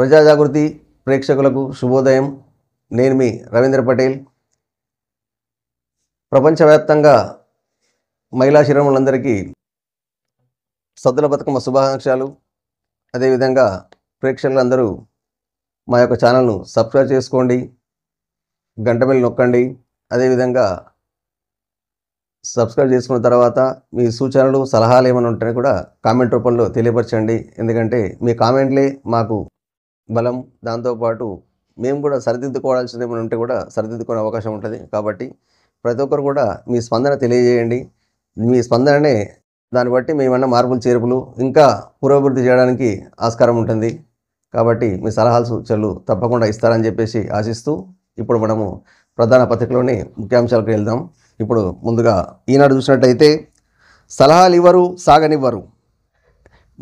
ప్రజాజాగృతి ప్రేక్షకులకు శుభోదయం నేను మీ రవీంద్ర పటేల్ ప్రపంచవ్యాప్తంగా మహిళా శిరములందరికీ సద్దుల బతుకమ్మ శుభాకాంక్షలు అదేవిధంగా ప్రేక్షకులందరూ మా యొక్క ఛానల్ను సబ్స్క్రైబ్ చేసుకోండి గంట నొక్కండి అదేవిధంగా సబ్స్క్రైబ్ చేసుకున్న తర్వాత మీ సూచనలు సలహాలు ఏమైనా ఉంటే కూడా కామెంట్ రూపంలో తెలియపరచండి ఎందుకంటే మీ కామెంట్లే మాకు బలం దాంతోపాటు మేము కూడా సరిదిద్దుకోవాల్సింది ఏమైనా ఉంటే కూడా సరిదిద్దుకునే అవకాశం ఉంటుంది కాబట్టి ప్రతి ఒక్కరు కూడా మీ స్పందన తెలియజేయండి మీ స్పందననే దాన్ని బట్టి మేమన్నా మార్పులు చేర్పులు ఇంకా పురోభివృద్ధి చేయడానికి ఆస్కారం ఉంటుంది కాబట్టి మీ సలహాలు సూచనలు తప్పకుండా ఇస్తారని చెప్పేసి ఆశిస్తూ ఇప్పుడు మనము ప్రధాన పత్రికలోని ముఖ్యాంశాలకు వెళ్దాం ఇప్పుడు ముందుగా ఈనాడు చూసినట్టయితే సలహాలు ఇవ్వరు సాగనివ్వరు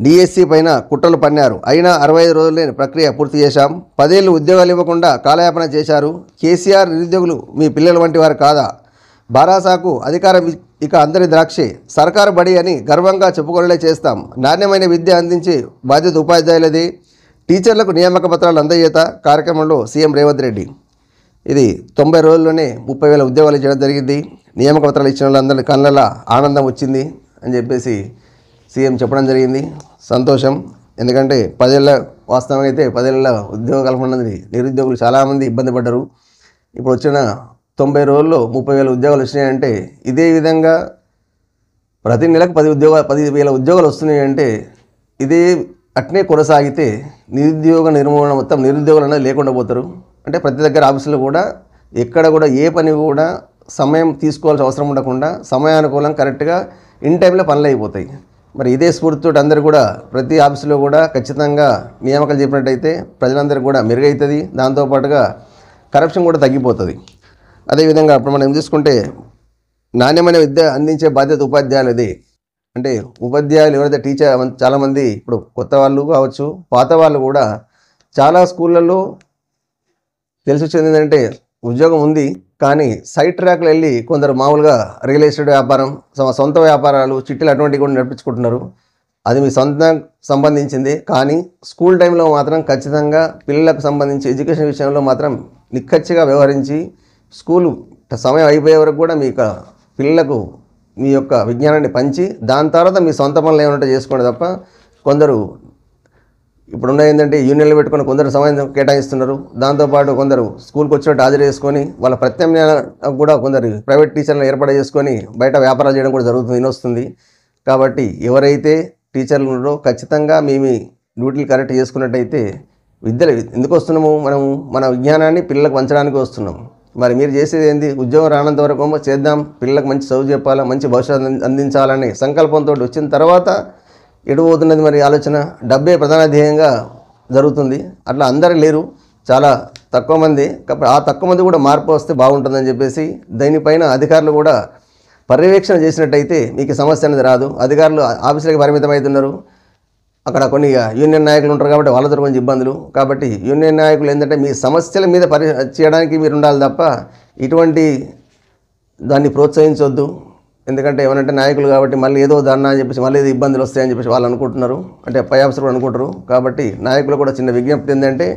డిఎస్సీ పైన కుట్రలు పన్నారు అయినా అరవై ఐదు రోజులే ప్రక్రియ పూర్తి చేశాం పదేళ్ళు ఉద్యోగాలు ఇవ్వకుండా కాలయాపన చేశారు కేసీఆర్ నిరుద్యోగులు మీ పిల్లల వంటి వారు కాదా బారాసాకు అధికారం ఇక అందరి ద్రాక్షే సర్కారు బడి అని గర్వంగా చెప్పుకోలే చేస్తాం నాణ్యమైన విద్య అందించి బాధ్యత ఉపాధ్యాయులది టీచర్లకు నియామక పత్రాలు అందజేత కార్యక్రమంలో సీఎం రేవంత్ రెడ్డి ఇది తొంభై రోజుల్లోనే ముప్పై వేల ఉద్యోగాలు ఇచ్చడం జరిగింది నియామక పత్రాలు ఇచ్చిన వాళ్ళందరి కళ్ళల ఆనందం వచ్చింది అని చెప్పేసి సీఎం చెప్పడం జరిగింది సంతోషం ఎందుకంటే పదేళ్ళ వాస్తవం అయితే పదేళ్ళ ఉద్యోగ కల్పనది నిరుద్యోగులు చాలామంది ఇబ్బంది పడ్డారు ఇప్పుడు వచ్చిన తొంభై రోజుల్లో ముప్పై వేల ఉద్యోగాలు వచ్చినాయంటే ఇదే విధంగా ప్రతి నెలకు పది ఉద్యోగాలు పది వేల ఉద్యోగాలు వస్తున్నాయి అంటే ఇదే అట్నే కొనసాగితే నిరుద్యోగ నిర్మూలన మొత్తం నిరుద్యోగులు అనేది లేకుండా పోతారు అంటే ప్రతి దగ్గర ఆఫీసులో కూడా ఎక్కడ కూడా ఏ పని కూడా సమయం తీసుకోవాల్సిన అవసరం ఉండకుండా సమయానుకూలం కరెక్ట్గా ఇన్ టైంలో పనులు అయిపోతాయి మరి ఇదే స్ఫూర్తితో అందరూ కూడా ప్రతి ఆఫీసులో కూడా ఖచ్చితంగా నియామకాలు చెప్పినట్టయితే ప్రజలందరూ కూడా మెరుగవుతుంది దాంతోపాటుగా కరప్షన్ కూడా తగ్గిపోతుంది అదేవిధంగా అప్పుడు మనం చూసుకుంటే నాణ్యమైన విద్య అందించే బాధ్యత ఉపాధ్యాయులది అంటే ఉపాధ్యాయులు ఎవరైతే టీచర్ చాలామంది ఇప్పుడు కొత్త వాళ్ళు కావచ్చు పాత వాళ్ళు కూడా చాలా స్కూళ్ళల్లో తెలిసి వచ్చింది ఏంటంటే ఉద్యోగం ఉంది కానీ సైడ్ ట్రాక్లు వెళ్ళి కొందరు మామూలుగా రియల్ ఎస్టేట్ వ్యాపారం సొంత వ్యాపారాలు చిట్టీలు అటువంటివి కూడా నడిపించుకుంటున్నారు అది మీ సొంత సంబంధించింది కానీ స్కూల్ టైంలో మాత్రం ఖచ్చితంగా పిల్లలకు సంబంధించి ఎడ్యుకేషన్ విషయంలో మాత్రం నిక్కచ్చిగా వ్యవహరించి స్కూలు సమయం అయిపోయే వరకు కూడా మీ పిల్లలకు మీ యొక్క విజ్ఞానాన్ని పంచి దాని తర్వాత మీ సొంత పనులు ఏమైనా చేసుకోండి తప్ప కొందరు ఇప్పుడు ఇప్పుడున్న ఏంటంటే యూనియన్లు పెట్టుకుని కొందరు సమయం కేటాయిస్తున్నారు దాంతోపాటు కొందరు స్కూల్కి వచ్చినట్టు హాజరు చేసుకొని వాళ్ళ ప్రత్యామ్నాయం కూడా కొందరు ప్రైవేట్ టీచర్లను ఏర్పాటు చేసుకొని బయట వ్యాపారాలు చేయడం కూడా జరుగుతుంది వినొస్తుంది కాబట్టి ఎవరైతే టీచర్లు ఖచ్చితంగా మేము డ్యూటీలు కరెక్ట్ చేసుకున్నట్టయితే విద్యలు ఎందుకు వస్తున్నాము మనం మన విజ్ఞానాన్ని పిల్లలకు పంచడానికి వస్తున్నాం మరి మీరు చేసేది ఏంది ఉద్యోగం రానంత వరకు చేద్దాం పిల్లలకు మంచి చదువు చెప్పాలా మంచి భవిష్యత్తు అందించాలనే సంకల్పంతో వచ్చిన తర్వాత ఎటు పోతున్నది మరి ఆలోచన డబ్బే ప్రధాన ధ్యేయంగా జరుగుతుంది అట్లా అందరూ లేరు చాలా తక్కువ మంది ఆ తక్కువ మంది కూడా మార్పు వస్తే బాగుంటుందని చెప్పేసి దీనిపైన అధికారులు కూడా పర్యవేక్షణ చేసినట్టయితే మీకు సమస్య అనేది రాదు అధికారులు ఆఫీసులకు పరిమితం అవుతున్నారు అక్కడ కొన్ని యూనియన్ నాయకులు ఉంటారు కాబట్టి వాళ్ళతో కొంచెం ఇబ్బందులు కాబట్టి యూనియన్ నాయకులు ఏంటంటే మీ సమస్యల మీద పరి చేయడానికి మీరు ఉండాలి తప్ప ఇటువంటి దాన్ని ప్రోత్సహించవద్దు ఎందుకంటే ఏమనంటే నాయకులు కాబట్టి మళ్ళీ ఏదో ధర్నా అని చెప్పేసి మళ్ళీ ఏదో ఇబ్బందులు వస్తాయని చెప్పేసి వాళ్ళు అనుకుంటున్నారు అంటే పై కూడా అనుకుంటారు కాబట్టి నాయకులు కూడా చిన్న విజ్ఞప్తి ఏంటంటే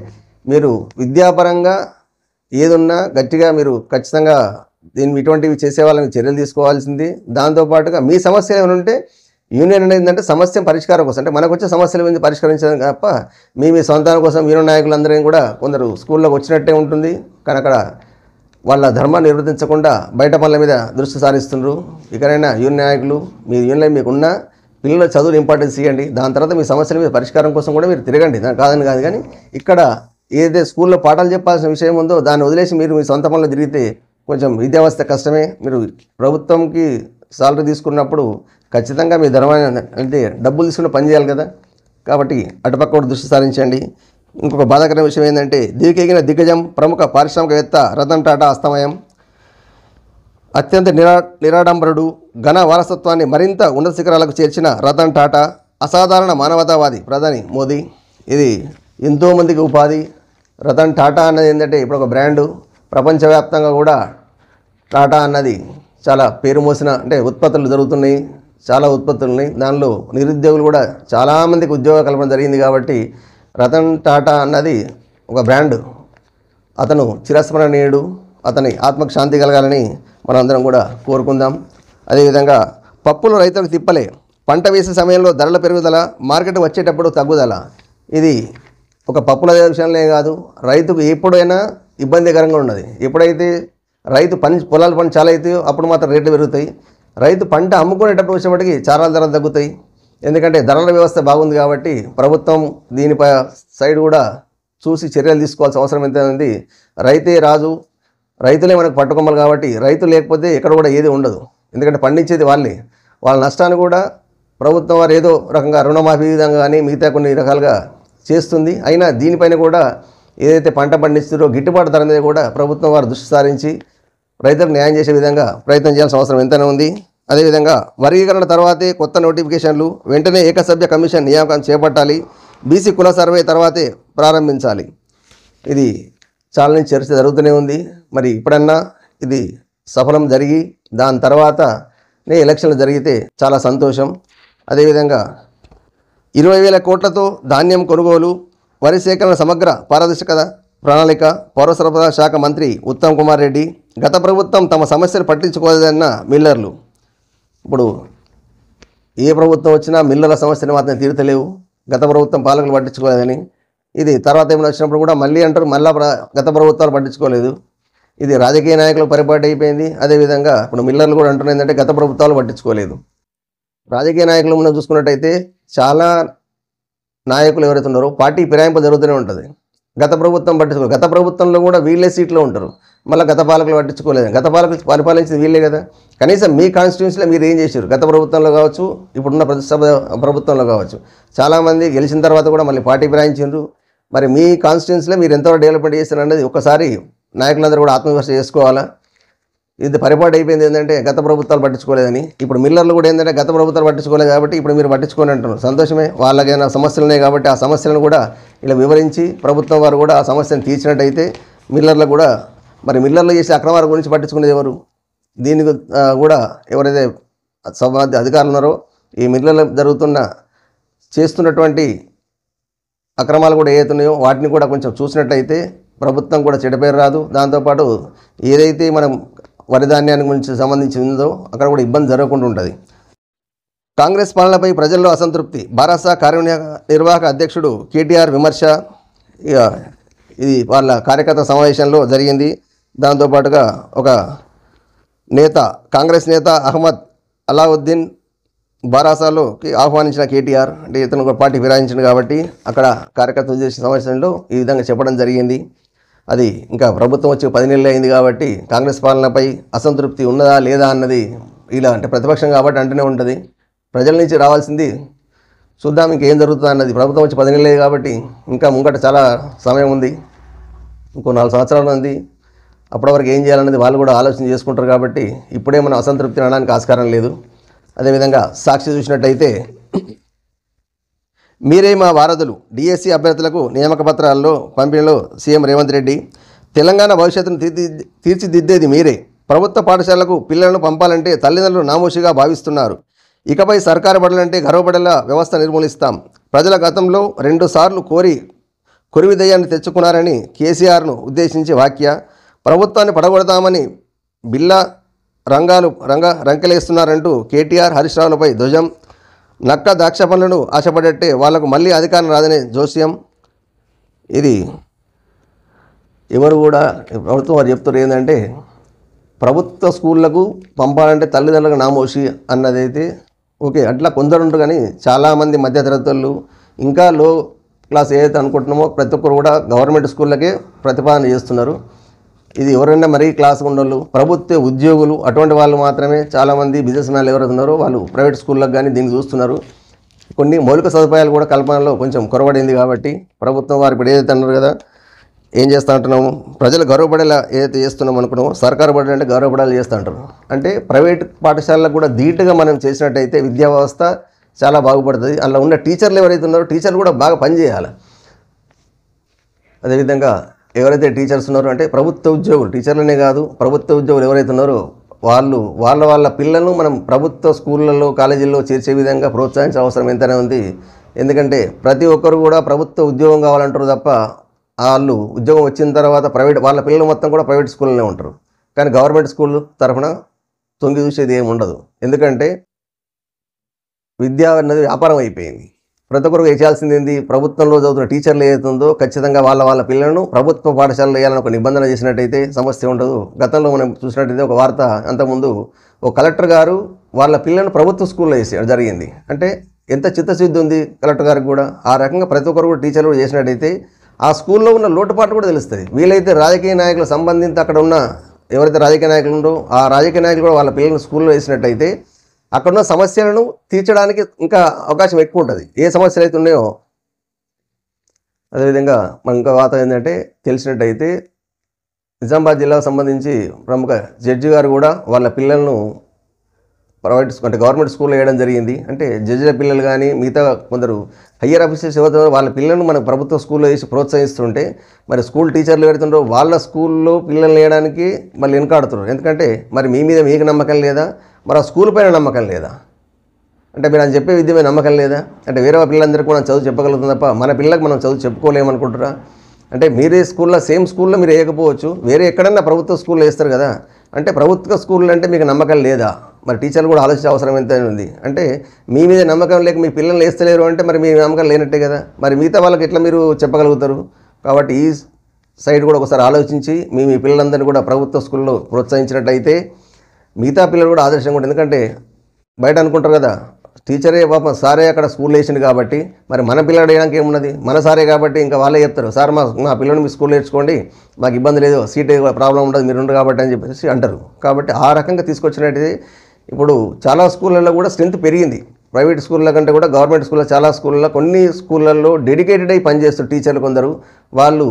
మీరు విద్యాపరంగా ఏదున్నా గట్టిగా మీరు ఖచ్చితంగా దీన్ని ఇటువంటివి చేసే వాళ్ళని చర్యలు తీసుకోవాల్సింది దాంతోపాటుగా మీ సమస్యలు ఏమైనా ఉంటే యూనియన్ అనేది ఏంటంటే సమస్య పరిష్కారం కోసం అంటే మనకు వచ్చే సమస్యల మీద పరిష్కరించడం తప్ప మీ మీ సొంతాల కోసం యూనియన్ నాయకులందరినీ కూడా కొందరు స్కూల్లోకి వచ్చినట్టే ఉంటుంది కానీ అక్కడ వాళ్ళ ధర్మాన్ని నిర్వర్తించకుండా బయట పనుల మీద దృష్టి సారిస్తున్నారు ఇకనైనా యూన్ నాయకులు మీ మీకు ఉన్న పిల్లల చదువులు ఇంపార్టెన్స్ ఇవ్వండి దాని తర్వాత మీ సమస్యల మీద పరిష్కారం కోసం కూడా మీరు తిరగండి దాని కాదని కాదు కానీ ఇక్కడ ఏదైతే స్కూల్లో పాఠాలు చెప్పాల్సిన విషయం ఉందో దాన్ని వదిలేసి మీరు మీ సొంత పనులు తిరిగితే కొంచెం విద్యావస్థ కష్టమే మీరు ప్రభుత్వంకి సాలరీ తీసుకున్నప్పుడు ఖచ్చితంగా మీ ధర్మాన్ని అంటే డబ్బులు తీసుకుని పనిచేయాలి కదా కాబట్టి అటుపక్క కూడా దృష్టి సారించండి ఇంకొక బాధాకరమైన విషయం ఏంటంటే దీకెగిన దిగ్గజం ప్రముఖ పారిశ్రామికవేత్త రతన్ టాటా అస్తమయం అత్యంత నిరా నిరాడంబరుడు ఘన వారసత్వాన్ని మరింత ఉన్నత శిఖరాలకు చేర్చిన రతన్ టాటా అసాధారణ మానవతావాది ప్రధాని మోదీ ఇది ఎంతోమందికి ఉపాధి రతన్ టాటా అన్నది ఏంటంటే ఇప్పుడు ఒక బ్రాండు ప్రపంచవ్యాప్తంగా కూడా టాటా అన్నది చాలా పేరు మోసిన అంటే ఉత్పత్తులు జరుగుతున్నాయి చాలా ఉత్పత్తులు ఉన్నాయి దానిలో నిరుద్యోగులు కూడా చాలామందికి ఉద్యోగ కల్పన జరిగింది కాబట్టి రతన్ టాటా అన్నది ఒక బ్రాండ్ అతను చిరస్మరణీయుడు అతని ఆత్మకు శాంతి కలగాలని మనందరం కూడా కోరుకుందాం అదేవిధంగా పప్పులు రైతులకు తిప్పలే పంట వేసే సమయంలో ధరల పెరుగుదల మార్కెట్ వచ్చేటప్పుడు తగ్గుదల ఇది ఒక పప్పుల విషయంలో కాదు రైతుకు ఎప్పుడైనా ఇబ్బందికరంగా ఉన్నది ఎప్పుడైతే రైతు పని పొలాల పని చాలా అవుతాయో అప్పుడు మాత్రం రేట్లు పెరుగుతాయి రైతు పంట అమ్ముకునేటప్పుడు వచ్చేప్పటికి చారాల ధరలు తగ్గుతాయి ఎందుకంటే ధరల వ్యవస్థ బాగుంది కాబట్టి ప్రభుత్వం దీనిపై సైడ్ కూడా చూసి చర్యలు తీసుకోవాల్సిన అవసరం ఎంతైంది రైతే రాజు రైతులే మనకు పట్టుకొమ్మలు కాబట్టి రైతు లేకపోతే ఇక్కడ కూడా ఏది ఉండదు ఎందుకంటే పండించేది వాళ్ళే వాళ్ళ నష్టాన్ని కూడా ప్రభుత్వం వారు ఏదో రకంగా రుణమాఫీ విధంగా కానీ మిగతా కొన్ని రకాలుగా చేస్తుంది అయినా దీనిపైన కూడా ఏదైతే పంట పండిస్తుందో గిట్టుబాటు ధర మీద కూడా ప్రభుత్వం వారు దృష్టి సారించి రైతులకు న్యాయం చేసే విధంగా ప్రయత్నం చేయాల్సిన అవసరం ఎంతైనా ఉంది అదేవిధంగా వర్గీకరణ తర్వాతే కొత్త నోటిఫికేషన్లు వెంటనే ఏకసభ్య కమిషన్ నియామకం చేపట్టాలి బీసీ కుల సర్వే తర్వాతే ప్రారంభించాలి ఇది చాలా నుంచి చర్చ జరుగుతూనే ఉంది మరి ఇప్పుడన్నా ఇది సఫలం జరిగి దాని తర్వాత నే ఎలక్షన్లు జరిగితే చాలా సంతోషం అదేవిధంగా ఇరవై వేల కోట్లతో ధాన్యం కొనుగోలు వరి సేకరణ సమగ్ర పారదర్శక ప్రణాళిక పౌర సరఫరా శాఖ మంత్రి ఉత్తమ్ కుమార్ రెడ్డి గత ప్రభుత్వం తమ సమస్యలు పట్టించుకోలేదన్న మిల్లర్లు ఇప్పుడు ఏ ప్రభుత్వం వచ్చినా మిల్లుల సమస్యను మాత్రం తీరుతలేవు గత ప్రభుత్వం పాలకులు పట్టించుకోలేదని ఇది తర్వాత ఏమైనా వచ్చినప్పుడు కూడా మళ్ళీ అంటారు మళ్ళా గత ప్రభుత్వాలు పట్టించుకోలేదు ఇది రాజకీయ నాయకులకు పరిపాటి అయిపోయింది అదేవిధంగా ఇప్పుడు మిల్లర్లు కూడా అంటున్నారు ఏంటంటే గత ప్రభుత్వాలు పట్టించుకోలేదు రాజకీయ నాయకులు మనం చూసుకున్నట్టయితే చాలా నాయకులు ఎవరైతే ఉన్నారో పార్టీ ఫిరాయింపు జరుగుతూనే ఉంటుంది గత ప్రభుత్వం పట్టించుకో గత ప్రభుత్వంలో కూడా వీళ్ళే సీట్లో ఉంటారు మళ్ళీ గత పాలకులు పట్టించుకోలేదు గత పాలకులు పరిపాలించింది వీళ్ళే కదా కనీసం మీ కాన్స్టిట్యూన్సీలో మీరు ఏం చేశారు గత ప్రభుత్వంలో కావచ్చు ఇప్పుడున్న ప్రతిసభ ప్రభుత్వంలో కావచ్చు చాలామంది గెలిచిన తర్వాత కూడా మళ్ళీ పార్టీ ప్రయాణించారు మరి మీ కాన్స్టిట్యూన్సీలో మీరు ఎంతవరకు డెవలప్మెంట్ చేశారు అనేది ఒకసారి నాయకులందరూ కూడా ఆత్మవిమర్శ చేసుకోవాలా ఇది పరిపాటు అయిపోయింది ఏంటంటే గత ప్రభుత్వాలు పట్టించుకోలేదని ఇప్పుడు మిల్లర్లు కూడా ఏంటంటే గత ప్రభుత్వాలు పట్టించుకోలేదు కాబట్టి ఇప్పుడు మీరు పట్టించుకొని అంటున్నారు సంతోషమే వాళ్ళకైనా సమస్యలు ఉన్నాయి కాబట్టి ఆ సమస్యలను కూడా ఇలా వివరించి ప్రభుత్వం వారు కూడా ఆ సమస్యను తీర్చినట్టయితే మిల్లర్లు కూడా మరి మిల్లర్లు చేసే అక్రమాల గురించి పట్టించుకునేది ఎవరు దీనికి కూడా ఎవరైతే సమాధి అధికారులు ఉన్నారో ఈ మిల్లర్లు జరుగుతున్న చేస్తున్నటువంటి అక్రమాలు కూడా ఏతున్నాయో వాటిని కూడా కొంచెం చూసినట్టయితే ప్రభుత్వం కూడా చెడపేరు రాదు దాంతోపాటు ఏదైతే మనం వరి ధాన్యానికి గురించి సంబంధించి ఉందో అక్కడ కూడా ఇబ్బంది జరగకుండా ఉంటుంది కాంగ్రెస్ పాలనపై ప్రజల్లో అసంతృప్తి బారాసా కార్యనిర్వాహక అధ్యక్షుడు కేటీఆర్ విమర్శ ఇది వాళ్ళ కార్యకర్త సమావేశంలో జరిగింది దాంతోపాటుగా ఒక నేత కాంగ్రెస్ నేత అహ్మద్ అలావుద్దీన్ బారాసాలోకి ఆహ్వానించిన కేటీఆర్ అంటే ఇతను ఒక పార్టీ విరాయించింది కాబట్టి అక్కడ కార్యకర్త ఉద్దేశ సమావేశంలో ఈ విధంగా చెప్పడం జరిగింది అది ఇంకా ప్రభుత్వం వచ్చి పది నెలలు అయింది కాబట్టి కాంగ్రెస్ పాలనపై అసంతృప్తి ఉన్నదా లేదా అన్నది ఇలా అంటే ప్రతిపక్షం కాబట్టి అంటూనే ఉంటుంది ప్రజల నుంచి రావాల్సింది చూద్దాం ఇంకేం జరుగుతుంది అన్నది ప్రభుత్వం వచ్చి పది నెలలే కాబట్టి ఇంకా ముంగట చాలా సమయం ఉంది ఇంకో నాలుగు సంవత్సరాలు ఉంది అప్పటివరకు ఏం చేయాలన్నది వాళ్ళు కూడా ఆలోచన చేసుకుంటారు కాబట్టి ఇప్పుడే మనం అసంతృప్తి అనడానికి ఆస్కారం లేదు అదేవిధంగా సాక్షి చూసినట్టయితే మీరే మా వారధులు డిఎస్సి e అభ్యర్థులకు నియామక పత్రాల్లో పంపిణీలో సీఎం రేవంత్ రెడ్డి తెలంగాణ భవిష్యత్తును తీర్చిదిద్దేది మీరే ప్రభుత్వ పాఠశాలకు పిల్లలను పంపాలంటే తల్లిదండ్రులు నామోషిగా భావిస్తున్నారు ఇకపై సర్కారు పడాలంటే గర్వపడేలా వ్యవస్థ నిర్మూలిస్తాం ప్రజల గతంలో రెండుసార్లు కోరి కొరివిదయాన్ని తెచ్చుకున్నారని కేసీఆర్ను ఉద్దేశించి వాక్య ప్రభుత్వాన్ని పడగొడతామని బిల్లా రంగాలు రంగ రంకెలేస్తున్నారంటూ కేటీఆర్ హరీష్ రావులపై ధ్వజం నక్క ద్రాక్ష పనులను ఆశపడేట్టే వాళ్లకు మళ్ళీ అధికారం రాదనే జోస్యం ఇది ఎవరు కూడా ప్రభుత్వం వారు చెప్తారు ఏంటంటే ప్రభుత్వ స్కూళ్ళకు పంపాలంటే తల్లిదండ్రులకు నామోషి అన్నదైతే ఓకే అట్లా కొందరు ఉంటారు కానీ చాలామంది మధ్యతరగతులు ఇంకా లో క్లాస్ ఏదైతే అనుకుంటున్నామో ప్రతి ఒక్కరు కూడా గవర్నమెంట్ స్కూళ్ళకే ప్రతిపాదన చేస్తున్నారు ఇది ఎవరైనా మరీ క్లాస్ ఉండోళ్ళు ప్రభుత్వ ఉద్యోగులు అటువంటి వాళ్ళు మాత్రమే చాలామంది బిజినెస్ మ్యాన్లు ఎవరైతే ఉన్నారో వాళ్ళు ప్రైవేట్ స్కూళ్ళకు కానీ దీన్ని చూస్తున్నారు కొన్ని మౌలిక సదుపాయాలు కూడా కల్పనలో కొంచెం కొరబడింది కాబట్టి ప్రభుత్వం వారు ఇప్పుడు ఏదైతే అన్నారు కదా ఏం చేస్తూ ఉంటున్నాము ప్రజలు గౌరవపడేలా ఏదైతే చేస్తున్నాం అనుకున్నామో సర్కారు బడులు అంటే గౌరవపడేలా చేస్తూ ఉంటారు అంటే ప్రైవేట్ పాఠశాలలకు కూడా ధీటుగా మనం చేసినట్టయితే విద్యా వ్యవస్థ చాలా బాగుపడుతుంది అందులో ఉన్న టీచర్లు ఎవరైతే ఉన్నారో టీచర్లు కూడా బాగా పనిచేయాలి అదేవిధంగా ఎవరైతే టీచర్స్ ఉన్నారో అంటే ప్రభుత్వ ఉద్యోగులు టీచర్లనే కాదు ప్రభుత్వ ఉద్యోగులు ఎవరైతే ఉన్నారో వాళ్ళు వాళ్ళ వాళ్ళ పిల్లలను మనం ప్రభుత్వ స్కూళ్ళల్లో కాలేజీల్లో చేర్చే విధంగా ప్రోత్సహించే అవసరం ఎంతనే ఉంది ఎందుకంటే ప్రతి ఒక్కరు కూడా ప్రభుత్వ ఉద్యోగం కావాలంటారు తప్ప వాళ్ళు ఉద్యోగం వచ్చిన తర్వాత ప్రైవేట్ వాళ్ళ పిల్లలు మొత్తం కూడా ప్రైవేట్ స్కూల్లోనే ఉంటారు కానీ గవర్నమెంట్ స్కూల్ తరఫున తొంగి చూసేది ఏమి ఉండదు ఎందుకంటే విద్య అన్నది వ్యాపారం అయిపోయింది ప్రతి ఒక్కరు చేయాల్సింది ఏంది ప్రభుత్వంలో చదువుతున్న టీచర్లు ఏదైతుందో ఖచ్చితంగా వాళ్ళ వాళ్ళ పిల్లలను ప్రభుత్వ పాఠశాలలో వేయాలని ఒక నిబంధన చేసినట్టయితే సమస్య ఉండదు గతంలో మనం చూసినట్టయితే ఒక వార్త అంతకుముందు ఒక కలెక్టర్ గారు వాళ్ళ పిల్లలను ప్రభుత్వ స్కూల్లో వేసాడు జరిగింది అంటే ఎంత చిత్తశుద్ధి ఉంది కలెక్టర్ గారికి కూడా ఆ రకంగా ప్రతి ఒక్కరు కూడా టీచర్లు చేసినట్టయితే ఆ స్కూల్లో ఉన్న లోటుపాటు కూడా తెలుస్తుంది వీలైతే రాజకీయ నాయకులు సంబంధించి అక్కడ ఉన్న ఎవరైతే రాజకీయ నాయకులు ఉండో ఆ రాజకీయ నాయకులు కూడా వాళ్ళ పిల్లలను స్కూల్లో వేసినట్టయితే అక్కడున్న సమస్యలను తీర్చడానికి ఇంకా అవకాశం ఎక్కువ ఉంటుంది ఏ సమస్యలు అయితే ఉన్నాయో అదేవిధంగా మనం ఇంకా వార్త ఏంటంటే తెలిసినట్టయితే నిజామాబాద్ జిల్లాకు సంబంధించి ప్రముఖ జడ్జి గారు కూడా వాళ్ళ పిల్లలను ప్రైవేట్ అంటే గవర్నమెంట్ స్కూల్లో వేయడం జరిగింది అంటే జడ్జిల పిల్లలు కానీ మిగతా కొందరు హయ్యర్ ఆఫీసర్స్ ఎవరు వాళ్ళ పిల్లలను మనకు ప్రభుత్వ స్కూల్లో వేసి ప్రోత్సహిస్తుంటే మరి స్కూల్ టీచర్లు పెడుతుండ్రో వాళ్ళ స్కూల్లో పిల్లల్ని వేయడానికి మళ్ళీ వెనుకాడుతున్నారు ఎందుకంటే మరి మీ మీద మీకు నమ్మకం లేదా మరి ఆ స్కూల్ పైన నమ్మకం లేదా అంటే మీరు అని చెప్పే విద్య మీద నమ్మకం లేదా అంటే వేరే పిల్లలందరికీ కూడా చదువు చెప్పగలుగుతుంది తప్ప మన పిల్లలకు మనం చదువు చెప్పుకోలేమనుకుంటారా అంటే మీరే స్కూల్లో సేమ్ స్కూల్లో మీరు వేయకపోవచ్చు వేరే ఎక్కడన్నా ప్రభుత్వ స్కూల్లో వేస్తారు కదా అంటే ప్రభుత్వ స్కూళ్ళు అంటే మీకు నమ్మకం లేదా మరి టీచర్లు కూడా ఆలోచించే అవసరం ఎంత ఉంది అంటే మీ మీద నమ్మకం లేక మీ పిల్లల్ని వేస్తలేరు అంటే మరి మీ నమ్మకం లేనట్టే కదా మరి మిగతా వాళ్ళకి ఎట్లా మీరు చెప్పగలుగుతారు కాబట్టి ఈ సైడ్ కూడా ఒకసారి ఆలోచించి మీ మీ పిల్లలందరినీ కూడా ప్రభుత్వ స్కూల్లో ప్రోత్సహించినట్టయితే మిగతా పిల్లలు కూడా ఆదర్శంగా ఉంటుంది ఎందుకంటే బయట అనుకుంటారు కదా టీచరే పాపం సారే అక్కడ స్కూల్ వేసింది కాబట్టి మరి మన పిల్లలు వేయడానికి ఏమున్నది మన సారే కాబట్టి ఇంకా వాళ్ళే చెప్తారు సార్ మా మా పిల్లల్ని మీ స్కూల్లో నేర్చుకోండి మాకు ఇబ్బంది లేదు సీట్ ప్రాబ్లం ఉండదు మీరు ఉండరు కాబట్టి అని చెప్పేసి అంటారు కాబట్టి ఆ రకంగా తీసుకొచ్చినట్టు ఇప్పుడు చాలా స్కూళ్ళల్లో కూడా స్ట్రెంత్ పెరిగింది ప్రైవేట్ స్కూళ్ళ కంటే కూడా గవర్నమెంట్ స్కూల్లో చాలా స్కూళ్ళలో కొన్ని స్కూళ్ళల్లో డెడికేటెడ్ అయి పనిచేస్తారు టీచర్లు కొందరు వాళ్ళు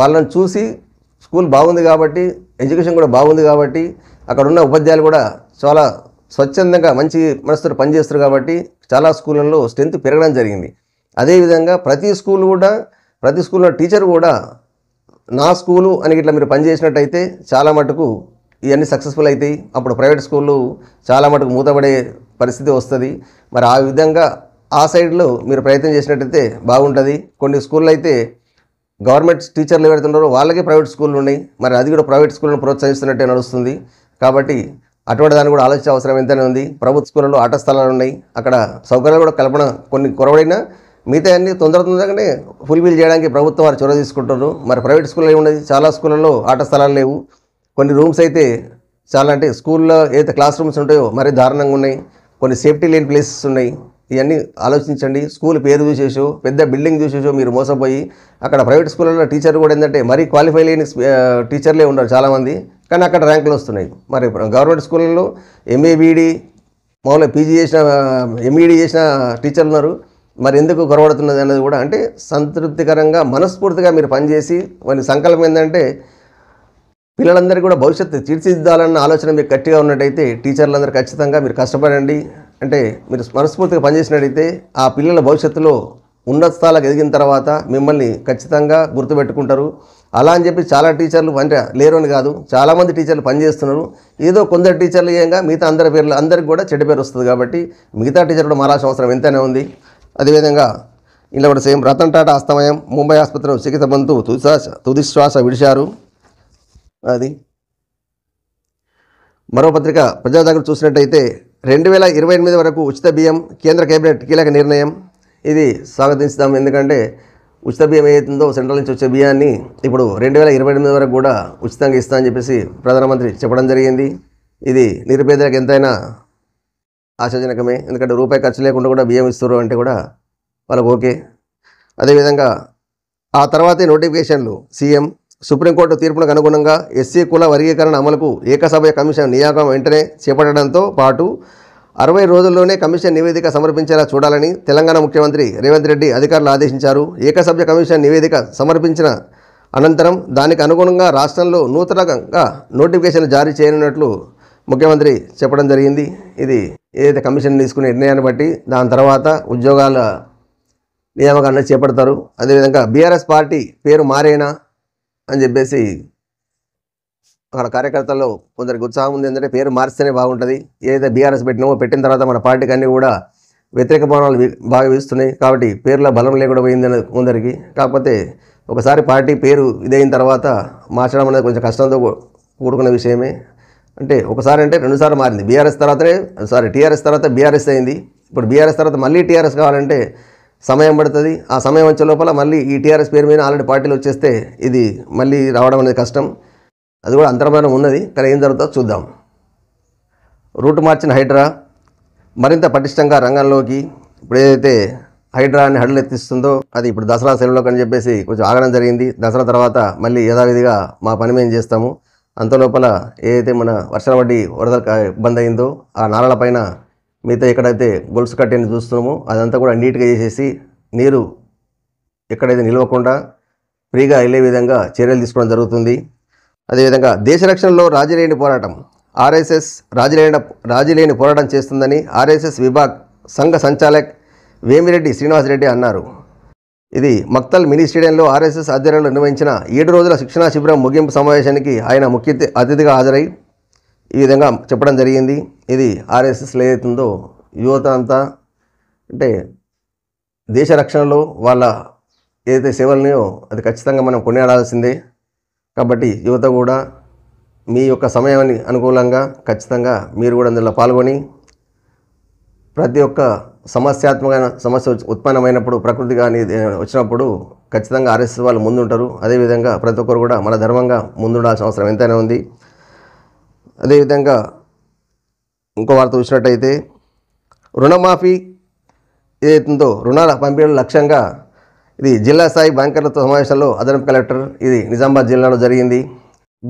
వాళ్ళని చూసి స్కూల్ బాగుంది కాబట్టి ఎడ్యుకేషన్ కూడా బాగుంది కాబట్టి అక్కడ ఉన్న ఉపాధ్యాయులు కూడా చాలా స్వచ్ఛందంగా మంచి మనస్తులు పనిచేస్తారు కాబట్టి చాలా స్కూళ్ళల్లో స్ట్రెంత్ పెరగడం జరిగింది అదేవిధంగా ప్రతి స్కూల్ కూడా ప్రతి స్కూల్లో టీచర్ కూడా నా స్కూలు అని ఇట్లా మీరు పనిచేసినట్టయితే చాలా మటుకు ఇవన్నీ సక్సెస్ఫుల్ అవుతాయి అప్పుడు ప్రైవేట్ స్కూళ్ళు చాలా మటుకు మూతపడే పరిస్థితి వస్తుంది మరి ఆ విధంగా ఆ సైడ్లో మీరు ప్రయత్నం చేసినట్టయితే బాగుంటుంది కొన్ని స్కూళ్ళు అయితే గవర్నమెంట్ టీచర్లు ఎవరైతే ఉన్నారో వాళ్ళకే ప్రైవేట్ స్కూళ్ళు ఉన్నాయి మరి అది కూడా ప్రైవేట్ స్కూళ్ళను ప్రోత్సహిస్తున్నట్టే నడుస్తుంది కాబట్టి అటువంటి దాన్ని కూడా ఆలోచించే అవసరం ఎంతైనా ఉంది ప్రభుత్వ స్కూళ్ళలో ఆట స్థలాలు ఉన్నాయి అక్కడ సౌకర్యాలు కూడా కల్పన కొన్ని కొరవడైనా మిగతా అన్ని తొందర తొందరగానే ఫుల్ఫిల్ చేయడానికి ప్రభుత్వం వారు చొరవ తీసుకుంటున్నారు మరి ప్రైవేట్ స్కూల్లో ఏమున్నది చాలా స్కూళ్ళలో ఆట స్థలాలు లేవు కొన్ని రూమ్స్ అయితే చాలా అంటే స్కూల్లో ఏదైతే క్లాస్ రూమ్స్ ఉంటాయో మరీ దారుణంగా ఉన్నాయి కొన్ని సేఫ్టీ లేని ప్లేసెస్ ఉన్నాయి ఇవన్నీ ఆలోచించండి స్కూల్ పేరు చూసేసో పెద్ద బిల్డింగ్ చూసేసో మీరు మోసపోయి అక్కడ ప్రైవేట్ స్కూళ్ళలో టీచర్ కూడా ఏంటంటే మరీ క్వాలిఫై లేని టీచర్లే ఉన్నారు చాలామంది కానీ అక్కడ ర్యాంకులు వస్తున్నాయి మరి గవర్నమెంట్ స్కూళ్ళలో ఎంఏబీడీ మామూలుగా పీజీ చేసిన ఎంఈడీ e చేసిన టీచర్లు ఉన్నారు మరి ఎందుకు గొరవడుతున్నది అనేది కూడా అంటే సంతృప్తికరంగా మనస్ఫూర్తిగా మీరు పనిచేసి వాళ్ళ సంకల్పం ఏంటంటే పిల్లలందరికీ కూడా భవిష్యత్తు తీర్చిదిద్దాలన్న ఆలోచన మీకు గట్టిగా ఉన్నట్టయితే టీచర్లందరూ ఖచ్చితంగా మీరు కష్టపడండి అంటే మీరు మనస్ఫూర్తిగా పనిచేసినట్టయితే ఆ పిల్లల భవిష్యత్తులో ఉన్నత స్థాయిలకు ఎదిగిన తర్వాత మిమ్మల్ని ఖచ్చితంగా గుర్తుపెట్టుకుంటారు అలా అని చెప్పి చాలా టీచర్లు అంటే లేరు అని కాదు చాలామంది టీచర్లు పనిచేస్తున్నారు ఏదో కొందరు టీచర్లు ఏంగా మిగతా అందరి పేర్లు అందరికి కూడా చెడ్డ పేరు వస్తుంది కాబట్టి మిగతా టీచర్ కూడా మారాల్సిన సంవత్సరం ఎంతైనా ఉంది అదేవిధంగా ఇలా కూడా సేమ్ రతన్ టాటా అస్తమయం ముంబై ఆసుపత్రిలో చికిత్స బంతు తుదిశ్వాస తుదిశ్వాస విడిచారు అది మరో పత్రిక ప్రజాజాగ్రత్త చూసినట్టయితే రెండు వేల ఇరవై ఎనిమిది వరకు ఉచిత బియ్యం కేంద్ర కేబినెట్ కీలక నిర్ణయం ఇది స్వాగతిస్తాం ఎందుకంటే ఉచిత బియ్యం ఏదైతుందో సెంట్రల్ నుంచి వచ్చే బియ్యాన్ని ఇప్పుడు రెండు వేల ఇరవై ఎనిమిది వరకు కూడా ఉచితంగా ఇస్తా అని చెప్పేసి ప్రధానమంత్రి చెప్పడం జరిగింది ఇది నిరుపేదలకు ఎంతైనా ఆశాజనకమే ఎందుకంటే రూపాయి ఖర్చు లేకుండా కూడా బియ్యం ఇస్తారు అంటే కూడా వాళ్ళకు ఓకే అదేవిధంగా ఆ తర్వాతే నోటిఫికేషన్లు సీఎం సుప్రీంకోర్టు తీర్పునకు అనుగుణంగా ఎస్సీ కుల వర్గీకరణ అమలుకు ఏకసభ్య కమిషన్ నియామకం వెంటనే చేపట్టడంతో పాటు అరవై రోజుల్లోనే కమిషన్ నివేదిక సమర్పించేలా చూడాలని తెలంగాణ ముఖ్యమంత్రి రేవంత్ రెడ్డి అధికారులు ఆదేశించారు ఏకసభ్య కమిషన్ నివేదిక సమర్పించిన అనంతరం దానికి అనుగుణంగా రాష్ట్రంలో నూతనంగా నోటిఫికేషన్లు జారీ చేయనున్నట్లు ముఖ్యమంత్రి చెప్పడం జరిగింది ఇది ఏదైతే కమిషన్ తీసుకునే నిర్ణయాన్ని బట్టి దాని తర్వాత ఉద్యోగాల నియామకాన్ని చేపడతారు అదేవిధంగా బీఆర్ఎస్ పార్టీ పేరు మారేనా అని చెప్పేసి అక్కడ కార్యకర్తల్లో కొందరికి ఉత్సాహం ఉంది ఏంటంటే పేరు మారిస్తేనే బాగుంటుంది ఏదైతే బీఆర్ఎస్ పెట్టినామో పెట్టిన తర్వాత మన పార్టీకి అన్నీ కూడా వ్యతిరేక భావనలు బాగా వీస్తున్నాయి కాబట్టి పేర్ల బలం లేకుండా పోయిందని కొందరికి కాకపోతే ఒకసారి పార్టీ పేరు ఇదైన తర్వాత మార్చడం అనేది కొంచెం కష్టంతో కూడుకున్న విషయమే అంటే ఒకసారి అంటే రెండుసార్లు మారింది బీఆర్ఎస్ తర్వాతనే సారీ టీఆర్ఎస్ తర్వాత బీఆర్ఎస్ అయింది ఇప్పుడు బీఆర్ఎస్ తర్వాత మళ్ళీ టీఆర్ఎస్ కావాలంటే సమయం పడుతుంది ఆ సమయం వచ్చే లోపల మళ్ళీ ఈ టీఆర్ఎస్ పేరు మీద ఆల్రెడీ పార్టీలు వచ్చేస్తే ఇది మళ్ళీ రావడం అనేది కష్టం అది కూడా అంతర్మానం ఉన్నది కానీ ఏం జరుగుతుందో చూద్దాం రూట్ మార్చిన హైడ్రా మరింత పటిష్టంగా రంగంలోకి ఇప్పుడు ఏదైతే హైడ్రా అని హడలు ఎత్తిస్తుందో అది ఇప్పుడు దసరా సెలవులోకి అని చెప్పేసి కొంచెం ఆగడం జరిగింది దసరా తర్వాత మళ్ళీ యథావిధిగా మా పని మేము చేస్తాము అంతలోపల ఏదైతే మన వర్షాల వడ్డీ వరదలకు ఇబ్బంది అయిందో ఆ నారాల పైన మిగతా ఎక్కడైతే గొలుసు కట్టేని చూస్తున్నామో అదంతా కూడా నీట్గా చేసేసి నీరు ఎక్కడైతే నిలవకుండా ఫ్రీగా వెళ్ళే విధంగా చర్యలు తీసుకోవడం జరుగుతుంది అదేవిధంగా దేశ రక్షణలో రాజీలేని పోరాటం ఆర్ఎస్ఎస్ రాజీలేని రాజీలేని పోరాటం చేస్తుందని ఆర్ఎస్ఎస్ విభాగ్ సంఘ సంచాలక్ వేమిరెడ్డి శ్రీనివాసరెడ్డి అన్నారు ఇది మక్తల్ మినీ స్టేడియంలో ఆర్ఎస్ఎస్ ఆధ్వర్యంలో నిర్వహించిన ఏడు రోజుల శిక్షణా శిబిరం ముగింపు సమావేశానికి ఆయన ముఖ్య అతిథిగా హాజరై ఈ విధంగా చెప్పడం జరిగింది ఇది ఆర్ఎస్ఎస్లో ఏదైతుందో యువత అంతా అంటే దేశ రక్షణలో వాళ్ళ ఏదైతే సేవలనియో అది ఖచ్చితంగా మనం కొనియాడాల్సిందే కాబట్టి యువత కూడా మీ యొక్క సమయాన్ని అనుకూలంగా ఖచ్చితంగా మీరు కూడా అందులో పాల్గొని ప్రతి ఒక్క సమస్యాత్మకమైన సమస్య ఉత్పన్నమైనప్పుడు ప్రకృతి కానీ వచ్చినప్పుడు ఖచ్చితంగా ఆర్ఎస్ఎస్ వాళ్ళు ముందుంటారు అదేవిధంగా ప్రతి ఒక్కరు కూడా మన ధర్మంగా ముందుండాల్సిన అవసరం ఎంతైనా ఉంది అదేవిధంగా ఇంకో వార్త చూసినట్టయితే రుణమాఫీ ఏదైతుందో రుణాల పంపిణీ లక్ష్యంగా ఇది జిల్లా స్థాయి బ్యాంకర్లతో సమావేశంలో అదనపు కలెక్టర్ ఇది నిజామాబాద్ జిల్లాలో జరిగింది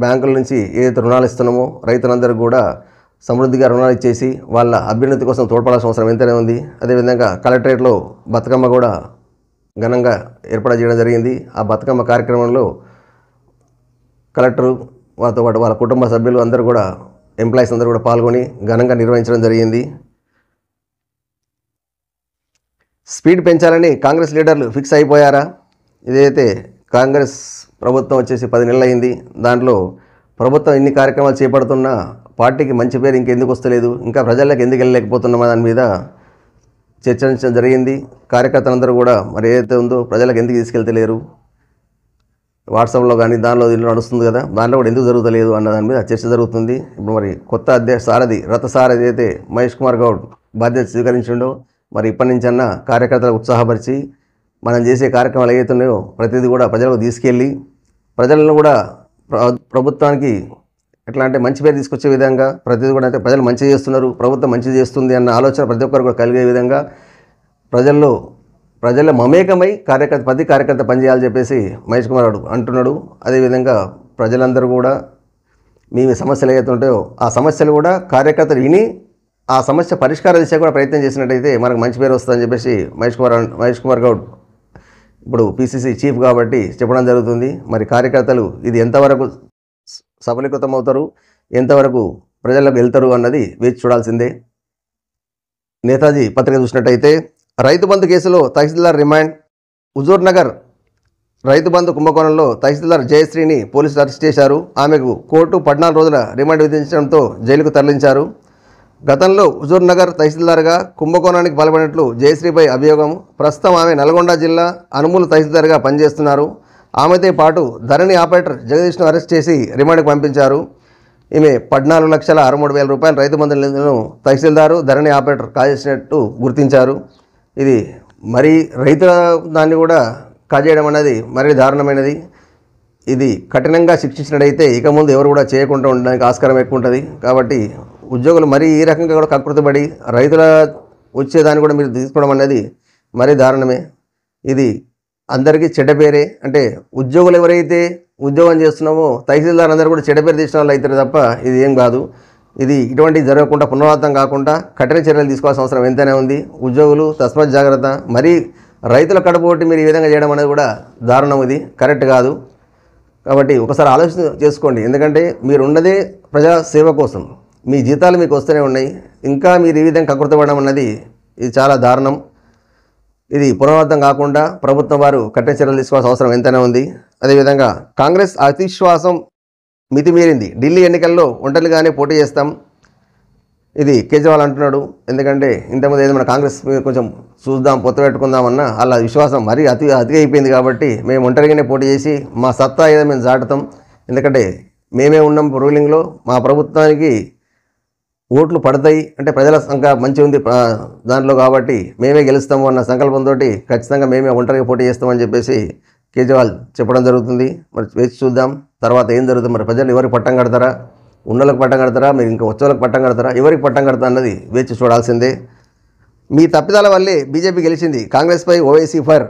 బ్యాంకుల నుంచి ఏదైతే రుణాలు ఇస్తున్నామో రైతులందరూ కూడా సమృద్ధిగా రుణాలు ఇచ్చేసి వాళ్ళ అభ్యున్నతి కోసం తోడ్పడాల్సిన అవసరం ఎంతనే ఉంది అదేవిధంగా కలెక్టరేట్లో బతుకమ్మ కూడా ఘనంగా ఏర్పాటు చేయడం జరిగింది ఆ బతుకమ్మ కార్యక్రమంలో కలెక్టరు వారితో పాటు వాళ్ళ కుటుంబ సభ్యులు అందరూ కూడా ఎంప్లాయీస్ అందరూ కూడా పాల్గొని ఘనంగా నిర్వహించడం జరిగింది స్పీడ్ పెంచాలని కాంగ్రెస్ లీడర్లు ఫిక్స్ అయిపోయారా ఇదైతే కాంగ్రెస్ ప్రభుత్వం వచ్చేసి పది నెలలు అయింది దాంట్లో ప్రభుత్వం ఎన్ని కార్యక్రమాలు చేపడుతున్నా పార్టీకి మంచి పేరు ఇంకెందుకు వస్తలేదు ఇంకా ప్రజలకు ఎందుకు వెళ్ళలేకపోతున్నామా దాని మీద చర్చించడం జరిగింది కార్యకర్తలందరూ కూడా మరి ఏదైతే ఉందో ప్రజలకు ఎందుకు తీసుకెళ్తలేరు వాట్సాప్లో కానీ దానిలో దీనిలో నడుస్తుంది కదా దానిలో కూడా ఎందుకు జరుగుతలేదు అన్న దాని మీద చర్చ జరుగుతుంది ఇప్పుడు మరి కొత్త అధ్యక్ష సారథి రథ సారథి అయితే మహేష్ కుమార్ గౌడ్ బాధ్యత స్వీకరించిండో మరి ఇప్పటి నుంచన్నా కార్యకర్తలకు ఉత్సాహపరిచి మనం చేసే కార్యక్రమాలు ఏవైతున్నాయో ప్రతిదీ కూడా ప్రజలకు తీసుకెళ్ళి ప్రజలను కూడా ప్రభుత్వానికి ఎట్లా అంటే మంచి పేరు తీసుకొచ్చే విధంగా ప్రతిదీ కూడా అయితే ప్రజలు మంచి చేస్తున్నారు ప్రభుత్వం మంచి చేస్తుంది అన్న ఆలోచన ప్రతి ఒక్కరు కూడా కలిగే విధంగా ప్రజల్లో ప్రజల మమేకమై కార్యకర్త ప్రతి కార్యకర్త పనిచేయాలని చెప్పేసి మహేష్ కుమార్ అంటున్నాడు అదేవిధంగా ప్రజలందరూ కూడా మీ సమస్యలు ఏవైతుంటాయో ఆ సమస్యలు కూడా కార్యకర్తలు విని ఆ సమస్య పరిష్కార దిశ కూడా ప్రయత్నం చేసినట్టయితే మనకు మంచి పేరు వస్తుందని చెప్పేసి మహేష్ కుమార్ మహేష్ కుమార్ గౌడ్ ఇప్పుడు పిసిసి చీఫ్ కాబట్టి చెప్పడం జరుగుతుంది మరి కార్యకర్తలు ఇది ఎంతవరకు సఫలీకృతం అవుతారు ఎంతవరకు ప్రజలకు వెళ్తారు అన్నది వేచి చూడాల్సిందే నేతాజీ పత్రిక చూసినట్టయితే రైతు బంధు కేసులో తహసీల్దార్ రిమాండ్ హుజూర్ నగర్ రైతు బంధు కుంభకోణంలో తహసీల్దార్ జయశ్రీని పోలీసులు అరెస్ట్ చేశారు ఆమెకు కోర్టు పద్నాలుగు రోజుల రిమాండ్ విధించడంతో జైలుకు తరలించారు గతంలో హుజూర్ నగర్ తహసీల్దార్గా కుంభకోణానికి పాల్పడినట్లు జయశ్రీపై అభియోగం ప్రస్తుతం ఆమె నల్గొండ జిల్లా అనుమూల తహసీల్దార్గా పనిచేస్తున్నారు ఆమెతో పాటు ధరణి ఆపరేటర్ జగదీష్ను అరెస్ట్ చేసి రిమాండ్కు పంపించారు ఈమె పద్నాలుగు లక్షల అరవై మూడు వేల రూపాయల రైతు బంధులను తహసీల్దారు ధరణి ఆపరేటర్ కాజేసినట్టు గుర్తించారు ఇది మరి రైతుల దాన్ని కూడా కాజేయడం అనేది మరీ దారుణమైనది ఇది కఠినంగా శిక్షించినట్టయితే ఇక ముందు ఎవరు కూడా చేయకుండా ఉండడానికి ఆస్కారం ఎక్కువ ఉంటుంది కాబట్టి ఉద్యోగులు మరీ ఈ రకంగా కూడా కకృతపడి రైతుల వచ్చేదాన్ని కూడా మీరు తీసుకోవడం అనేది మరీ దారుణమే ఇది అందరికీ చెడ్డ పేరే అంటే ఉద్యోగులు ఎవరైతే ఉద్యోగం చేస్తున్నామో తహసీల్దార్ అందరూ కూడా చెడ్డ పేరు తీసిన వాళ్ళు అవుతారు తప్ప ఇది ఏం కాదు ఇది ఇటువంటి జరగకుండా పునరావృతం కాకుండా కఠిన చర్యలు తీసుకోవాల్సిన అవసరం ఎంతైనా ఉంది ఉద్యోగులు తస్మత్ జాగ్రత్త మరీ రైతుల కడపోటి మీరు ఈ విధంగా చేయడం అనేది కూడా దారుణం ఇది కరెక్ట్ కాదు కాబట్టి ఒకసారి ఆలోచన చేసుకోండి ఎందుకంటే మీరు ఉన్నదే ప్రజా సేవ కోసం మీ జీతాలు మీకు వస్తూనే ఉన్నాయి ఇంకా మీరు ఈ విధంగా కకృతపడడం అన్నది ఇది చాలా దారుణం ఇది పునరావృతం కాకుండా ప్రభుత్వం వారు కఠిన చర్యలు తీసుకోవాల్సిన అవసరం ఎంతైనా ఉంది అదేవిధంగా కాంగ్రెస్ అతిశ్వాసం మితిమీరింది ఢిల్లీ ఎన్నికల్లో ఒంటరిగానే పోటీ చేస్తాం ఇది కేజ్రీవాల్ అంటున్నాడు ఎందుకంటే ఇంతకుముందు ఏదో మన కాంగ్రెస్ కొంచెం చూద్దాం పొత్తు పెట్టుకుందామన్న అలా విశ్వాసం మరీ అతి అతిగా అయిపోయింది కాబట్టి మేము ఒంటరిగానే పోటీ చేసి మా సత్తా ఏదో మేము దాటుతాం ఎందుకంటే మేమే ఉన్నాం రూలింగ్లో మా ప్రభుత్వానికి ఓట్లు పడతాయి అంటే ప్రజల సంఖ్య మంచి ఉంది దాంట్లో కాబట్టి మేమే గెలుస్తాము అన్న సంకల్పంతో ఖచ్చితంగా మేమే ఒంటరిగా పోటీ చేస్తామని చెప్పేసి కేజ్రీవాల్ చెప్పడం జరుగుతుంది మరి వేచి చూద్దాం తర్వాత ఏం జరుగుతుంది మరి ప్రజలు ఎవరికి పట్టం కడతారా ఉండలకు పట్టం కడతారా మీరు ఇంకా వచ్చేవాళ్ళకి పట్టం కడతారా ఎవరికి పట్టం కడతా అన్నది వేచి చూడాల్సిందే మీ తప్పిదాల వల్లే బీజేపీ గెలిచింది కాంగ్రెస్పై ఓవైసీ ఫర్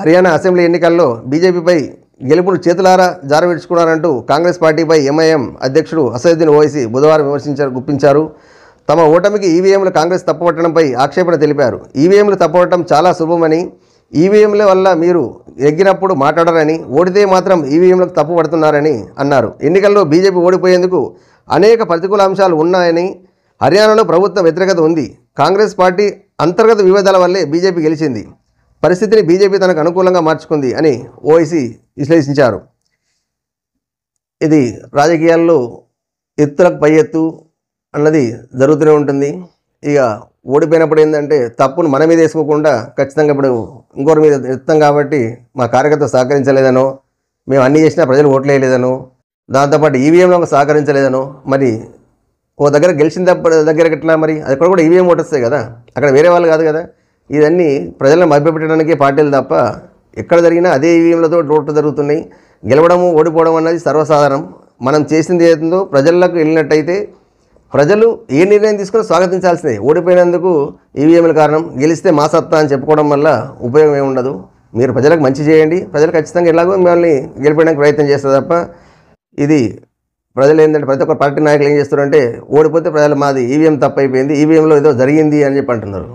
హర్యానా అసెంబ్లీ ఎన్నికల్లో బీజేపీపై గెలుపును చేతులారా జారవిడ్చుకున్నారంటూ కాంగ్రెస్ పార్టీపై ఎంఐఎం అధ్యక్షుడు అసదుద్దీన్ ఓవైసీ బుధవారం విమర్శించారు గుప్పించారు తమ ఓటమికి ఈవీఎంలు కాంగ్రెస్ తప్పబట్టడంపై ఆక్షేపణ తెలిపారు ఈవీఎంలు తప్పవటం చాలా శుభమని ఈవీఎంల e వల్ల మీరు ఎగ్గినప్పుడు మాట్లాడరని ఓడితే మాత్రం ఈవీఎంలకు e తప్పు పడుతున్నారని అన్నారు ఎన్నికల్లో బీజేపీ ఓడిపోయేందుకు అనేక ప్రతికూల అంశాలు ఉన్నాయని హర్యానాలో ప్రభుత్వ వ్యతిరేకత ఉంది కాంగ్రెస్ పార్టీ అంతర్గత విభేదాల వల్లే బీజేపీ గెలిచింది పరిస్థితిని బీజేపీ తనకు అనుకూలంగా మార్చుకుంది అని ఓఐసీ విశ్లేషించారు ఇది రాజకీయాల్లో ఎత్తులకు పై ఎత్తు అన్నది జరుగుతూనే ఉంటుంది ఇక ఓడిపోయినప్పుడు ఏంటంటే తప్పును మన మీద వేసుకోకుండా ఖచ్చితంగా ఇప్పుడు ఇంకోరి మీద ఎత్తాం కాబట్టి మా కార్యకర్త సహకరించలేదనో మేము అన్ని చేసినా ప్రజలు ఓట్లేయలేదనో దాంతోపాటు ఈవీఎంలో సహకరించలేదనో మరి ఓ దగ్గర గెలిచిన దగ్గర ఎట్లా మరి అది కూడా కూడా ఈవీఎం ఓటేస్తాయి కదా అక్కడ వేరే వాళ్ళు కాదు కదా ఇదన్నీ ప్రజలను మభ్యపెట్టడానికి పార్టీలు తప్ప ఎక్కడ జరిగినా అదే ఈవీఎంలతో ఓట్లు జరుగుతున్నాయి గెలవడము ఓడిపోవడం అన్నది సర్వసాధారణం మనం చేసింది ఏదో ప్రజలకు వెళ్ళినట్టయితే ప్రజలు ఏ నిర్ణయం తీసుకుని స్వాగతించాల్సిందే ఓడిపోయినందుకు ఈవీఎంల కారణం గెలిస్తే మా సత్తా అని చెప్పుకోవడం వల్ల ఉపయోగం ఏమి ఉండదు మీరు ప్రజలకు మంచి చేయండి ప్రజలు ఖచ్చితంగా ఎలాగో మిమ్మల్ని గెలిపేయడానికి ప్రయత్నం చేస్తారు తప్ప ఇది ప్రజలు ఏంటంటే ప్రతి ఒక్క పార్టీ నాయకులు ఏం చేస్తారంటే ఓడిపోతే ప్రజలు మాది ఈవీఎం తప్పు అయిపోయింది ఈవీఎంలో ఏదో జరిగింది అని చెప్పి అంటున్నారు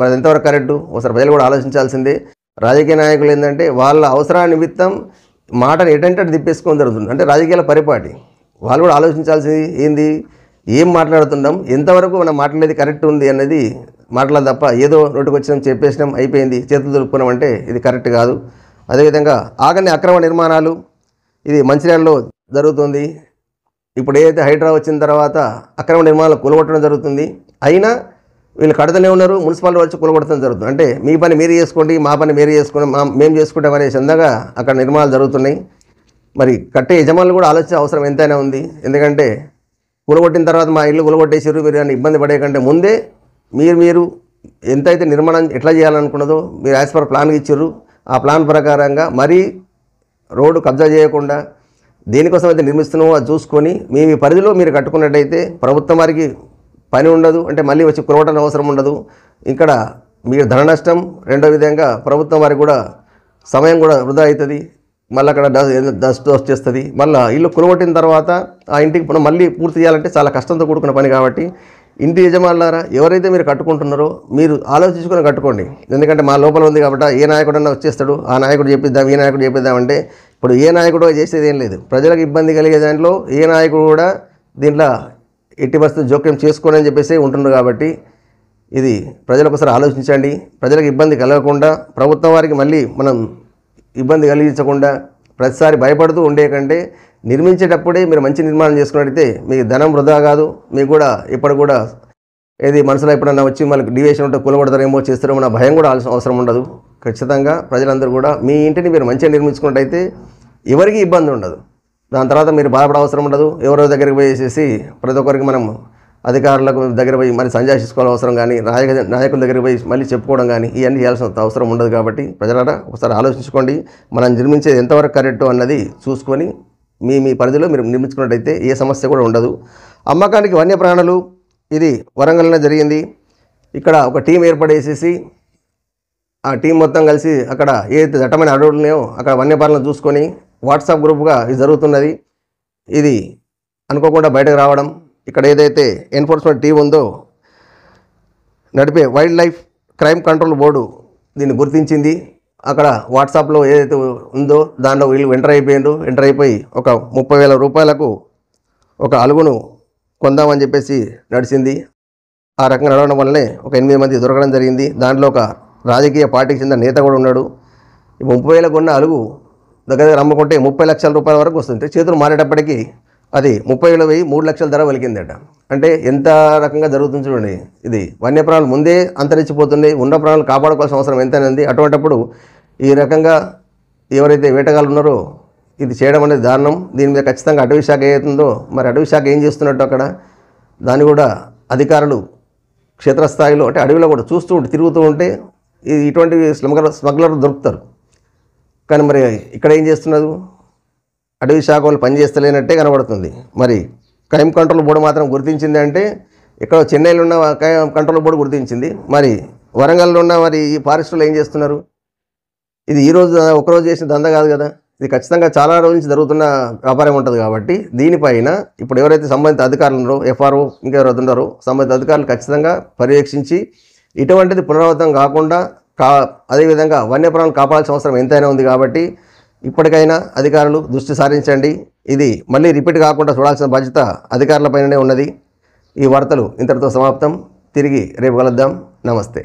మరి ఎంతవరకు కరెక్టు ఒకసారి ప్రజలు కూడా ఆలోచించాల్సిందే రాజకీయ నాయకులు ఏంటంటే వాళ్ళ అవసరాల నిమిత్తం మాటను ఎటంటే తిప్పేసుకోవడం జరుగుతుంది అంటే రాజకీయాల పరిపాటి వాళ్ళు కూడా ఆలోచించాల్సింది ఏంది ఏం మాట్లాడుతున్నాం ఎంతవరకు మనం మాట్లాడేది కరెక్ట్ ఉంది అన్నది మాట్లాడదు తప్ప ఏదో వచ్చినాం చెప్పేసినాం అయిపోయింది చేతులు దులుపుకున్నాం అంటే ఇది కరెక్ట్ కాదు అదేవిధంగా ఆగని అక్రమ నిర్మాణాలు ఇది మంచిర్యాలలో జరుగుతుంది ఇప్పుడు ఏదైతే హైడ్రా వచ్చిన తర్వాత అక్రమ నిర్మాణాలు కూలగొట్టడం జరుగుతుంది అయినా వీళ్ళు కడతనే ఉన్నారు మున్సిపాలిటీ వచ్చి కూలగొట్టడం జరుగుతుంది అంటే మీ పని మీరు చేసుకోండి మా పని మీరు చేసుకోండి మా మేము చేసుకుంటాం అనేసి అందాగా అక్కడ నిర్మాణాలు జరుగుతున్నాయి మరి కట్టే యజమానులు కూడా ఆలోచన అవసరం ఎంతైనా ఉంది ఎందుకంటే కూలగొట్టిన తర్వాత మా ఇల్లు కూలగొట్టేసారు మీరు అని ఇబ్బంది పడే కంటే ముందే మీరు మీరు ఎంతైతే నిర్మాణం ఎట్లా చేయాలనుకున్నదో మీరు యాజ్ పర్ ప్లాన్ ఇచ్చారు ఆ ప్లాన్ ప్రకారంగా మరీ రోడ్డు కబ్జా చేయకుండా దేనికోసం అయితే నిర్మిస్తున్నామో అది చూసుకొని మీ మీ పరిధిలో మీరు కట్టుకున్నట్టయితే ప్రభుత్వం వారికి పని ఉండదు అంటే మళ్ళీ వచ్చి కురవటం అవసరం ఉండదు ఇక్కడ మీరు ధన నష్టం రెండో విధంగా ప్రభుత్వం వారికి కూడా సమయం కూడా వృధా అవుతుంది మళ్ళీ అక్కడ డస్ట్ వచ్చేస్తుంది మళ్ళీ ఇల్లు కులగొట్టిన తర్వాత ఆ ఇంటికి మళ్ళీ పూర్తి చేయాలంటే చాలా కష్టంతో కూడుకున్న పని కాబట్టి ఇంటి యజమానులారా ఎవరైతే మీరు కట్టుకుంటున్నారో మీరు ఆలోచించుకొని కట్టుకోండి ఎందుకంటే మా లోపల ఉంది కాబట్టి ఏ నాయకుడన్నా వచ్చేస్తాడు ఆ నాయకుడు చెప్పిద్దాం ఈ నాయకుడు చెప్పిద్దామంటే ఇప్పుడు ఏ నాయకుడు చేసేది ఏం లేదు ప్రజలకు ఇబ్బంది కలిగే దాంట్లో ఏ నాయకుడు కూడా దీంట్లో ఎట్టి పరిస్థితి జోక్యం చేసుకోనని చెప్పేసి ఉంటుంది కాబట్టి ఇది ప్రజలకు ఒకసారి ఆలోచించండి ప్రజలకు ఇబ్బంది కలగకుండా ప్రభుత్వం వారికి మళ్ళీ మనం ఇబ్బంది కలిగించకుండా ప్రతిసారి భయపడుతూ ఉండే కంటే నిర్మించేటప్పుడే మీరు మంచి నిర్మాణం చేసుకున్నట్టయితే మీ ధనం వృధా కాదు మీకు కూడా ఇప్పుడు కూడా ఏది మనసులో ఎప్పుడన్నా వచ్చి మళ్ళీ డివేషన్ ఉంటే కూలగొడతారేమో చేస్తారేమో నా భయం కూడా అవసరం ఉండదు ఖచ్చితంగా ప్రజలందరూ కూడా మీ ఇంటిని మీరు మంచిగా నిర్మించుకున్నట్టయితే ఎవరికి ఇబ్బంది ఉండదు దాని తర్వాత మీరు బాధపడ అవసరం ఉండదు ఎవరో దగ్గరికి పోయేసేసి ప్రతి ఒక్కరికి మనం అధికారులకు దగ్గర పోయి మళ్ళీ సంజాయి అవసరం కానీ నాయక నాయకుల దగ్గర పోయి మళ్ళీ చెప్పుకోవడం కానీ ఇవన్నీ చేయాల్సిన అవసరం ఉండదు కాబట్టి ప్రజలారా ఒకసారి ఆలోచించుకోండి మనం నిర్మించేది ఎంతవరకు కరెక్ట్ అన్నది చూసుకొని మీ మీ పరిధిలో మీరు నిర్మించుకున్నట్టయితే ఏ సమస్య కూడా ఉండదు అమ్మకానికి వన్యప్రాణులు ఇది వరంగల్లో జరిగింది ఇక్కడ ఒక టీం ఏర్పడేసేసి ఆ టీం మొత్తం కలిసి అక్కడ ఏదైతే దట్టమైన ఉన్నాయో అక్కడ వన్యప్రాణులను చూసుకొని వాట్సాప్ గ్రూప్గా ఇది జరుగుతున్నది ఇది అనుకోకుండా బయటకు రావడం ఇక్కడ ఏదైతే ఎన్ఫోర్స్మెంట్ టీం ఉందో నడిపే wildlife crime control board దీన్ని గుర్తించింది అక్కడ వాట్సాప్లో ఏదైతే ఉందో దానిలో వీళ్ళు ఎంటర్ అయిపోయిండు ఎంటర్ అయిపోయి ఒక ముప్పై వేల రూపాయలకు ఒక అలుగును కొందామని చెప్పేసి నడిచింది ఆ రకంగా నడవడం వల్లనే ఒక ఎనిమిది మంది దొరకడం జరిగింది దాంట్లో ఒక రాజకీయ పార్టీకి చెందిన నేత కూడా ఉన్నాడు ముప్పై వేలకు ఉన్న అలుగు దగ్గర అమ్ముకుంటే ముప్పై లక్షల రూపాయల వరకు వస్తుంది చేతులు మారేటప్పటికీ అది ముప్పై ఏళ్ళు వెయ్యి మూడు లక్షల ధర వలికిందట అంటే ఎంత రకంగా జరుగుతుంది చూడండి ఇది వన్యప్రాణాలు ముందే అంతరించిపోతున్నాయి ఉన్న ప్రాణాలు కాపాడుకోవాల్సిన అవసరం ఉంది అటువంటిప్పుడు ఈ రకంగా ఎవరైతే వేటగాళ్ళు ఉన్నారో ఇది చేయడం అనేది దారుణం దీని మీద ఖచ్చితంగా అటవీ శాఖ ఏదైతుందో మరి అటవీ శాఖ ఏం చేస్తున్నట్టు అక్కడ దాన్ని కూడా అధికారులు క్షేత్రస్థాయిలో అంటే అడవిలో కూడా చూస్తూ ఉంటే తిరుగుతూ ఉంటే ఇటువంటి స్మగ్లర్ స్మగ్లర్ దొరుకుతారు కానీ మరి ఇక్కడ ఏం చేస్తున్నారు అటవీ శాఖ వాళ్ళు పనిచేస్తలేనట్టే కనబడుతుంది మరి క్రైమ్ కంట్రోల్ బోర్డు మాత్రం గుర్తించింది అంటే ఇక్కడ చెన్నైలో ఉన్న కంట్రోల్ బోర్డు గుర్తించింది మరి వరంగల్లో ఉన్న మరి ఈ ఫారెస్టులు ఏం చేస్తున్నారు ఇది ఈరోజు ఒకరోజు చేసిన దంద కాదు కదా ఇది ఖచ్చితంగా చాలా రోజుల నుంచి జరుగుతున్న వ్యాపారం ఉంటుంది కాబట్టి దీనిపైన ఇప్పుడు ఎవరైతే సంబంధిత అధికారులు ఉన్నారో ఎఫ్ఆర్ఓ ఇంకెవరైతే ఉన్నారో సంబంధిత అధికారులు ఖచ్చితంగా పర్యవేక్షించి ఇటువంటిది పునరావృతం కాకుండా కా అదేవిధంగా వన్యప్రాణులు కాపాడాల్సిన అవసరం ఎంతైనా ఉంది కాబట్టి ఇప్పటికైనా అధికారులు దృష్టి సారించండి ఇది మళ్ళీ రిపీట్ కాకుండా చూడాల్సిన బాధ్యత అధికారులపైననే ఉన్నది ఈ వార్తలు ఇంతటితో సమాప్తం తిరిగి రేపు కలుద్దాం నమస్తే